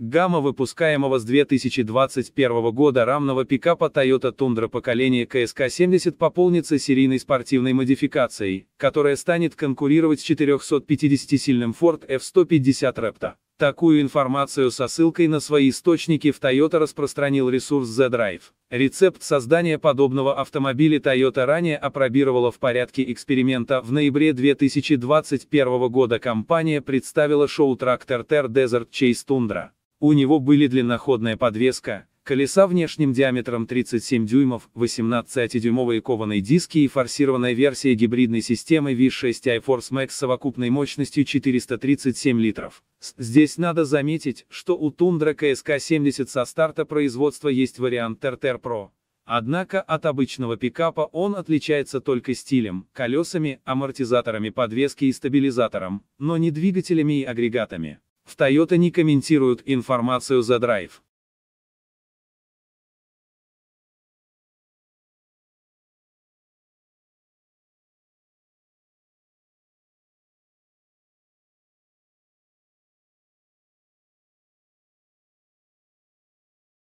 Гамма выпускаемого с 2021 года рамного пикапа Toyota Tundra поколения КСК-70 пополнится серийной спортивной модификацией, которая станет конкурировать с 450-сильным Ford F-150 Raptor. Такую информацию со ссылкой на свои источники в Toyota распространил ресурс Z-Drive. Рецепт создания подобного автомобиля Toyota ранее опробировала в порядке эксперимента. В ноябре 2021 года компания представила шоу-трактор Ter Desert Chase Tundra. У него были длинноходная подвеска, колеса внешним диаметром 37 дюймов, 18-дюймовые кованые диски и форсированная версия гибридной системы V6i Force Max с совокупной мощностью 437 литров. Здесь надо заметить, что у Tundra КСК-70 со старта производства есть вариант Terter Pro. Однако от обычного пикапа он отличается только стилем, колесами, амортизаторами подвески и стабилизатором, но не двигателями и агрегатами в Toyota не комментируют информацию за Drive.